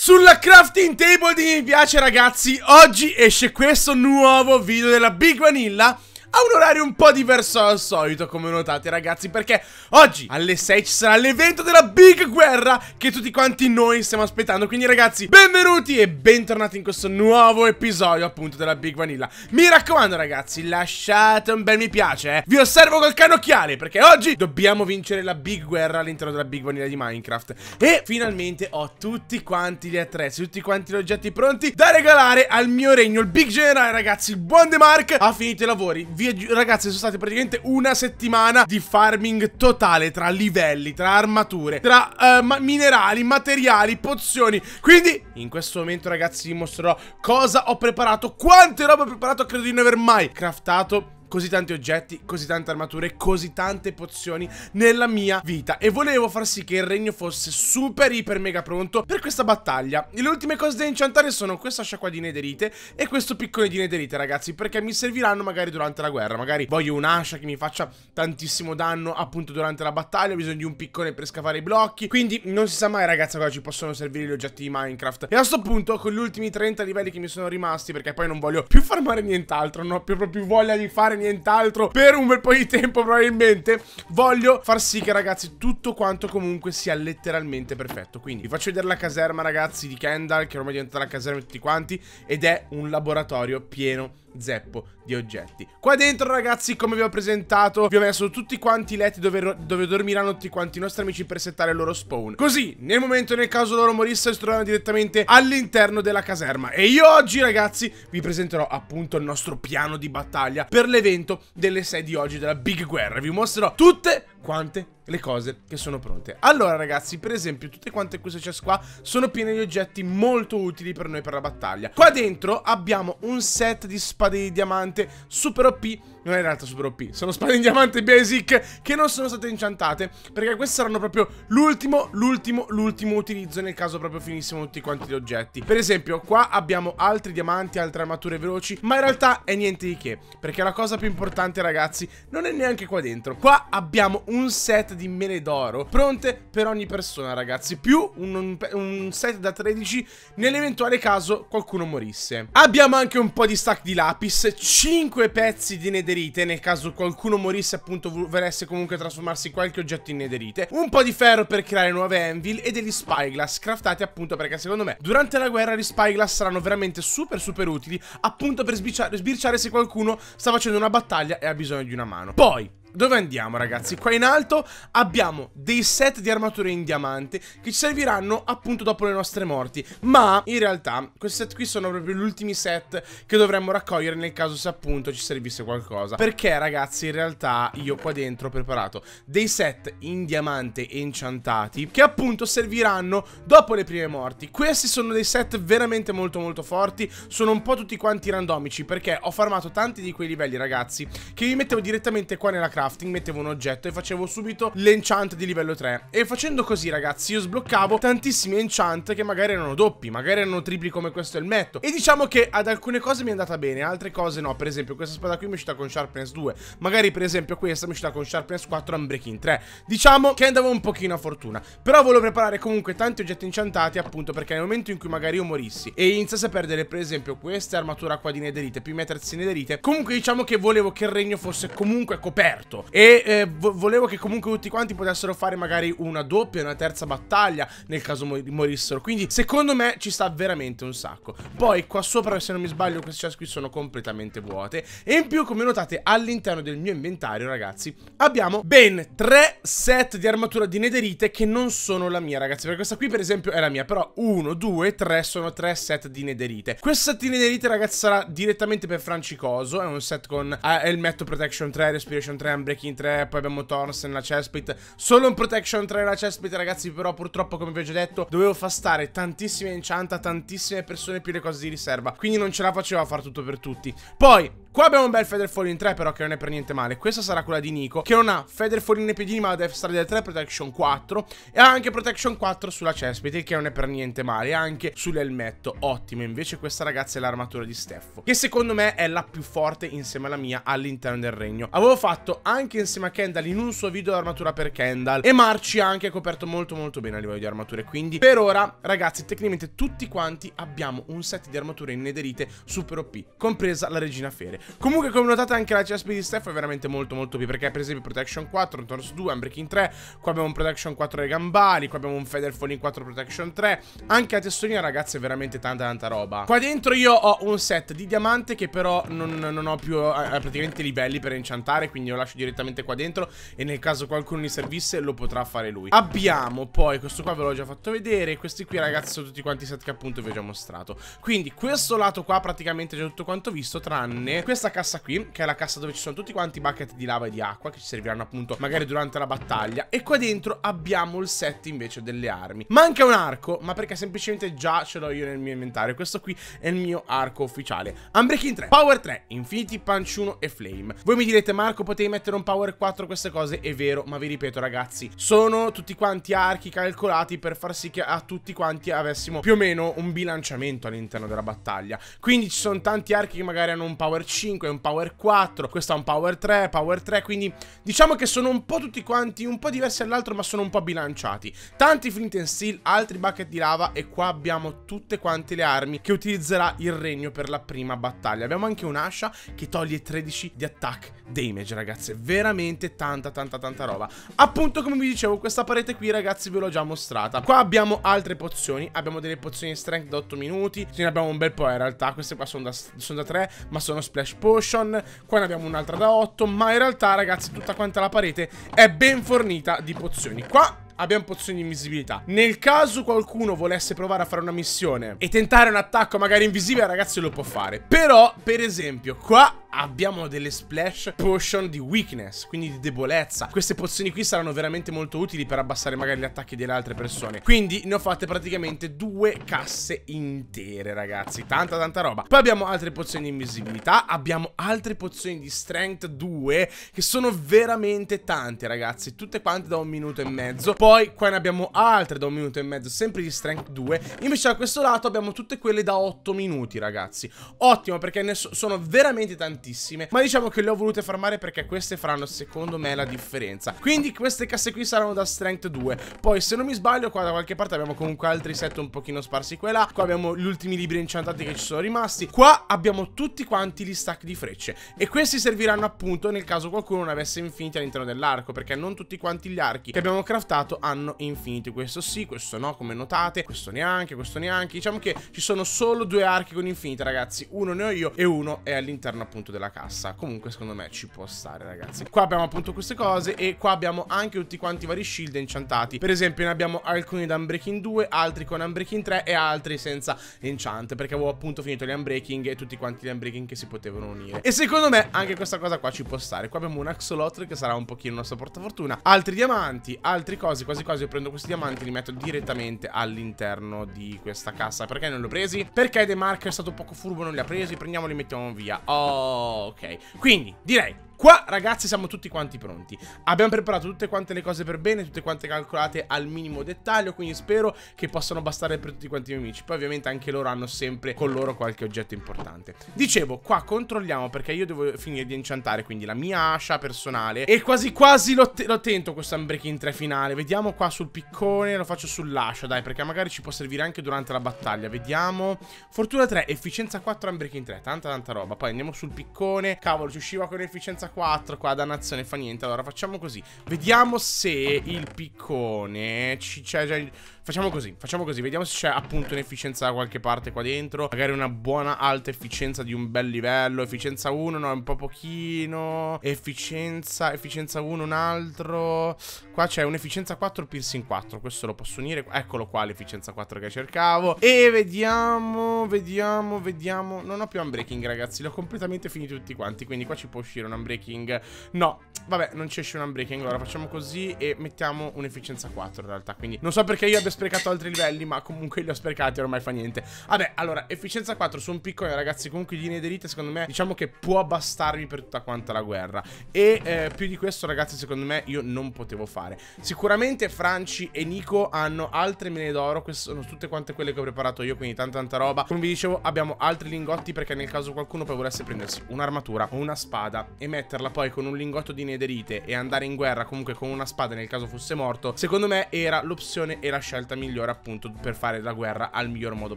Sulla crafting table di mi piace ragazzi, oggi esce questo nuovo video della Big Vanilla a un orario un po' diverso al solito come notate ragazzi perché oggi alle 6 ci sarà l'evento della Big Guerra che tutti quanti noi stiamo aspettando quindi ragazzi benvenuti e bentornati in questo nuovo episodio appunto della Big Vanilla mi raccomando ragazzi lasciate un bel mi piace eh. vi osservo col canocchiale perché oggi dobbiamo vincere la Big Guerra all'interno della Big Vanilla di Minecraft e finalmente ho tutti quanti gli attrezzi tutti quanti gli oggetti pronti da regalare al mio regno il Big Generale ragazzi il buon De Mark ha finito i lavori vi, ragazzi, sono state praticamente una settimana di farming totale tra livelli, tra armature, tra uh, ma minerali, materiali, pozioni. Quindi, in questo momento, ragazzi, vi mostrerò cosa ho preparato, quante robe ho preparato, credo di non aver mai craftato così tanti oggetti, così tante armature, così tante pozioni nella mia vita e volevo far sì che il regno fosse super iper mega pronto per questa battaglia. E le ultime cose da inchantare sono questa sciacqua di nederite e questo piccone di nederite ragazzi perché mi serviranno magari durante la guerra, magari voglio un'ascia che mi faccia tantissimo danno appunto durante la battaglia, ho bisogno di un piccone per scavare i blocchi, quindi non si sa mai ragazzi cosa ci possono servire gli oggetti di Minecraft. E a questo punto con gli ultimi 30 livelli che mi sono rimasti perché poi non voglio più farmare nient'altro, non ho più proprio voglia di fare nient'altro per un bel po' di tempo probabilmente Voglio far sì che ragazzi tutto quanto comunque sia letteralmente perfetto Quindi vi faccio vedere la caserma ragazzi di Kendall che ormai è diventata la caserma di tutti quanti Ed è un laboratorio pieno zeppo di oggetti Qua dentro ragazzi come vi ho presentato vi ho messo tutti quanti i letti dove, dove, dormiranno tutti quanti i nostri amici per settare il loro spawn Così nel momento nel caso loro morissero si troveranno direttamente all'interno della caserma E io oggi ragazzi vi presenterò appunto il nostro piano di battaglia per le l'evento delle 6 di oggi della Big Guerra. Vi mostrerò tutte quante le cose che sono pronte. Allora ragazzi, per esempio, tutte quante queste chest qua sono piene di oggetti molto utili per noi per la battaglia. Qua dentro abbiamo un set di spade di diamante super OP, non è in realtà super OP, sono spade di diamante basic che non sono state enchantate perché queste saranno proprio l'ultimo, l'ultimo, l'ultimo utilizzo nel caso proprio finissimo tutti quanti gli oggetti. Per esempio, qua abbiamo altri diamanti, altre armature veloci, ma in realtà è niente di che, perché la cosa più importante ragazzi non è neanche qua dentro. Qua abbiamo un set di di mele d'oro pronte per ogni persona ragazzi più un, un set da 13 nell'eventuale caso qualcuno morisse abbiamo anche un po' di stack di lapis 5 pezzi di nederite nel caso qualcuno morisse appunto volesse comunque trasformarsi qualche oggetto in nederite un po' di ferro per creare nuove anvil e degli spyglass craftati appunto perché secondo me durante la guerra gli spyglass saranno veramente super super utili appunto per sbirciare, sbirciare se qualcuno sta facendo una battaglia e ha bisogno di una mano poi dove andiamo ragazzi? Qua in alto abbiamo dei set di armature in diamante che ci serviranno appunto dopo le nostre morti Ma in realtà questi set qui sono proprio gli ultimi set che dovremmo raccogliere nel caso se appunto ci servisse qualcosa Perché ragazzi in realtà io qua dentro ho preparato dei set in diamante enchantati che appunto serviranno dopo le prime morti Questi sono dei set veramente molto molto forti, sono un po' tutti quanti randomici perché ho farmato tanti di quei livelli ragazzi che vi mettevo direttamente qua nella craft crafting mettevo un oggetto e facevo subito l'enchant di livello 3. E facendo così ragazzi io sbloccavo tantissimi enchant che magari erano doppi, magari erano tripli come questo è il metto. E diciamo che ad alcune cose mi è andata bene, altre cose no. Per esempio questa spada qui mi è uscita con Sharpness 2, magari per esempio questa mi è uscita con Sharpness 4 e Unbreaking 3. Diciamo che andavo un pochino a fortuna, però volevo preparare comunque tanti oggetti enchantati appunto perché nel momento in cui magari io morissi e iniziasse a perdere per esempio questa armatura qua di nederite, più mettersi in nederite, comunque diciamo che volevo che il regno fosse comunque coperto morto. E eh, vo volevo che comunque tutti quanti potessero fare magari una doppia, una terza battaglia nel caso mor morissero. Quindi secondo me ci sta veramente un sacco. Poi qua sopra, se non mi sbaglio, queste chest qui sono completamente vuote. E in più, come notate, all'interno del mio inventario, ragazzi, abbiamo ben tre set di armatura di nederite che non sono la mia, ragazzi. Perché questa qui, per esempio, è la mia. Però uno, due, tre sono tre set di nederite. Questo set di nederite, ragazzi, sarà direttamente per Francicoso. È un set con eh, elmetto protection 3, respiration 3, abbiamo breaking 3, poi abbiamo Thorns nella chestplate. Solo un protection 3 nella chestplate, ragazzi, però purtroppo, come vi ho già detto, dovevo far stare tantissime enchant a tantissime persone più le cose di riserva. Quindi non ce la facevo a far tutto per tutti. Poi, Qua abbiamo un bel Feather Fall in 3 però che non è per niente male. Questa sarà quella di Nico che non ha Feather Fall in nei piedini ma ha Death Stride 3, Protection 4 e ha anche Protection 4 sulla Cespity che non è per niente male. E anche sull'elmetto, ottimo. Invece questa ragazza è l'armatura di Steffo che secondo me è la più forte insieme alla mia all'interno del regno. Avevo fatto anche insieme a Kendall in un suo video l'armatura per Kendall e Marci ha anche coperto molto molto bene a livello di armature. Quindi per ora ragazzi tecnicamente tutti quanti abbiamo un set di armature in nederite super OP compresa la regina fere. Comunque, come notate, anche la CSP di Steph è veramente molto, molto più. Perché, per esempio, Protection 4, Torso 2, Unbreaking 3. Qua abbiamo un Protection 4 dei gambali. Qua abbiamo un Feather Falling 4 Protection 3. Anche la testolina, ragazzi, è veramente tanta, tanta roba. Qua dentro io ho un set di diamante che però non, non ho più eh, eh praticamente livelli per enchantare. Quindi lo lascio direttamente qua dentro. E nel caso qualcuno mi servisse, lo potrà fare lui. Abbiamo poi questo qua, ve l'ho già fatto vedere. Questi qui, ragazzi, sono tutti quanti i set che appunto vi ho già mostrato. Quindi, questo lato qua praticamente è già tutto quanto visto, tranne questa cassa qui, che è la cassa dove ci sono tutti quanti i bucket di lava e di acqua, che ci serviranno appunto magari durante la battaglia. E qua dentro abbiamo il set invece delle armi. Manca un arco, ma perché semplicemente già ce l'ho io nel mio inventario. Questo qui è il mio arco ufficiale. Unbreaking 3, Power 3, Infinity Punch 1 e Flame. Voi mi direte, Marco, potevi mettere un Power 4 queste cose? È vero, ma vi ripeto ragazzi, sono tutti quanti archi calcolati per far sì che a tutti quanti avessimo più o meno un bilanciamento all'interno della battaglia. Quindi ci sono tanti archi che magari hanno un Power 5, 5, un power 4, questo ha un power 3, power 3, quindi diciamo che sono un po' tutti quanti un po' diversi dall'altro ma sono un po' bilanciati. Tanti flint and steel, altri bucket di lava e qua abbiamo tutte quante le armi che utilizzerà il regno per la prima battaglia. Abbiamo anche un'ascia che toglie 13 di attack damage ragazzi, veramente tanta tanta tanta roba. Appunto come vi dicevo questa parete qui ragazzi ve l'ho già mostrata. Qua abbiamo altre pozioni, abbiamo delle pozioni strength da 8 minuti, ce ne abbiamo un bel po' in realtà, queste qua sono da, sono da 3 ma sono splash Splash Potion, qua ne abbiamo un'altra da 8, ma in realtà ragazzi tutta quanta la parete è ben fornita di pozioni. Qua abbiamo pozioni di invisibilità. Nel caso qualcuno volesse provare a fare una missione e tentare un attacco magari invisibile, ragazzi lo può fare. Però, per esempio, qua abbiamo delle splash potion di weakness, quindi di debolezza. Queste pozioni qui saranno veramente molto utili per abbassare magari gli attacchi delle altre persone. Quindi ne ho fatte praticamente due casse intere, ragazzi. Tanta, tanta roba. Poi abbiamo altre pozioni di invisibilità, abbiamo altre pozioni di strength 2 che sono veramente tante, ragazzi. Tutte quante da un minuto e mezzo. Poi poi qua ne abbiamo altre da un minuto e mezzo, sempre di strength 2. Invece da questo lato abbiamo tutte quelle da 8 minuti, ragazzi. Ottimo, perché ne so sono veramente tantissime. Ma diciamo che le ho volute farmare perché queste faranno, secondo me, la differenza. Quindi queste casse qui saranno da strength 2. Poi, se non mi sbaglio, qua da qualche parte abbiamo comunque altri set un pochino sparsi qua e là. Qua abbiamo gli ultimi libri inchantati che ci sono rimasti. Qua abbiamo tutti quanti gli stack di frecce. E questi serviranno appunto nel caso qualcuno non avesse infiniti all'interno dell'arco. Perché non tutti quanti gli archi che abbiamo craftato hanno infiniti. Questo sì, questo no, come notate. Questo neanche, questo neanche. Diciamo che ci sono solo due archi con infiniti, ragazzi. Uno ne ho io e uno è all'interno appunto della cassa. Comunque, secondo me ci può stare, ragazzi. Qua abbiamo appunto queste cose e qua abbiamo anche tutti quanti i vari shield enchantati. Per esempio, ne abbiamo alcuni da Unbreaking 2, altri con Unbreaking 3 e altri senza enchant. Perché avevo appunto finito gli Unbreaking e tutti quanti gli Unbreaking che si potevano unire. E secondo me anche questa cosa qua ci può stare. Qua abbiamo un Axolotl che sarà un pochino nostra portafortuna. Altri diamanti, altre cose quasi quasi io prendo questi diamanti e li metto direttamente all'interno di questa cassa Perché non li ho presi? Perché The Marker è stato poco furbo e non li ha presi Prendiamoli e mettiamo via Oh, ok Quindi, direi Qua ragazzi siamo tutti quanti pronti Abbiamo preparato tutte quante le cose per bene Tutte quante calcolate al minimo dettaglio Quindi spero che possano bastare per tutti quanti i miei amici Poi ovviamente anche loro hanno sempre con loro qualche oggetto importante Dicevo qua controlliamo perché io devo finire di enchantare Quindi la mia ascia personale E quasi quasi lo, lo tento questo unbreaking 3 finale Vediamo qua sul piccone Lo faccio sull'ascia dai perché magari ci può servire anche durante la battaglia Vediamo Fortuna 3 efficienza 4 unbreaking 3 Tanta tanta roba Poi andiamo sul piccone Cavolo ci usciva con efficienza 64 qua, dannazione, fa niente. Allora, facciamo così. Vediamo se il piccone ci c'è cioè, già... Cioè, Facciamo così, facciamo così, vediamo se c'è appunto un'efficienza da qualche parte qua dentro Magari una buona alta efficienza di un bel livello Efficienza 1, no, è un po' pochino Efficienza, efficienza 1, un altro Qua c'è un'efficienza 4, piercing 4 Questo lo posso unire, eccolo qua l'efficienza 4 che cercavo E vediamo, vediamo, vediamo Non ho più unbreaking ragazzi, li ho completamente finiti tutti quanti Quindi qua ci può uscire un unbreaking No, vabbè, non ci esce un unbreaking Allora facciamo così e mettiamo un'efficienza 4 in realtà Quindi non so perché io abbia sprecato altri livelli, ma comunque li ho sprecati, ormai fa niente. Vabbè, allora, efficienza 4 su un piccone, ragazzi, comunque di inedelite, secondo me, diciamo che può bastarmi per tutta quanta la guerra. E eh, più di questo, ragazzi, secondo me, io non potevo fare. Sicuramente Franci e Nico hanno altre mine d'oro, queste sono tutte quante quelle che ho preparato io, quindi tanta tanta roba. Come vi dicevo, abbiamo altri lingotti perché nel caso qualcuno poi volesse prendersi un'armatura o una spada e metterla poi con un lingotto di nederite e andare in guerra comunque con una spada nel caso fosse morto, secondo me era l'opzione e la scelta scelta migliore appunto per fare la guerra al miglior modo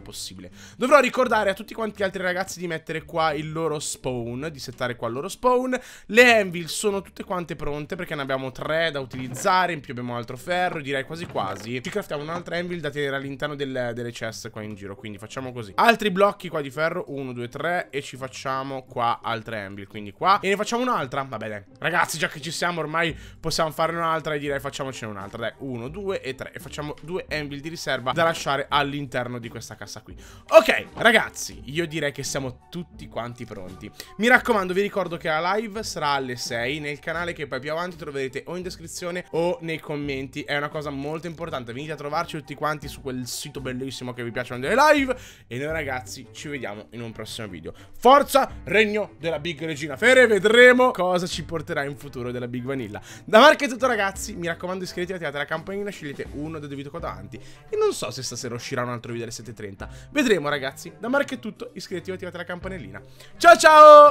possibile. Dovrò ricordare a tutti quanti gli altri ragazzi di mettere qua il loro spawn, di settare qua il loro spawn. Le anvil sono tutte quante pronte perché ne abbiamo tre da utilizzare, in più abbiamo altro ferro, direi quasi quasi. Ci craftiamo un'altra anvil da tenere all'interno delle, delle chest qua in giro, quindi facciamo così. Altri blocchi qua di ferro, 1, 2, 3 e ci facciamo qua altre anvil, quindi qua. E ne facciamo un'altra, va bene. Ragazzi, già che ci siamo ormai possiamo fare un'altra e direi facciamocene un'altra. Dai, 1, 2 e 3 e facciamo due Anvil di riserva da lasciare all'interno di questa cassa qui Ok ragazzi io direi che siamo tutti quanti pronti Mi raccomando vi ricordo che la live sarà alle 6 nel canale che poi più avanti troverete o in descrizione o nei commenti È una cosa molto importante venite a trovarci tutti quanti su quel sito bellissimo che vi piacciono delle live E noi ragazzi ci vediamo in un prossimo video Forza regno della Big Regina Fere vedremo cosa ci porterà in futuro della Big Vanilla Da Marco è tutto ragazzi mi raccomando iscrivetevi attivate la campanina, scegliete uno dei video codanti importanti. E non so se stasera uscirà un altro video alle 7.30. Vedremo ragazzi. Da Marco è tutto, Iscrivetevi e attivate la campanellina. Ciao ciao!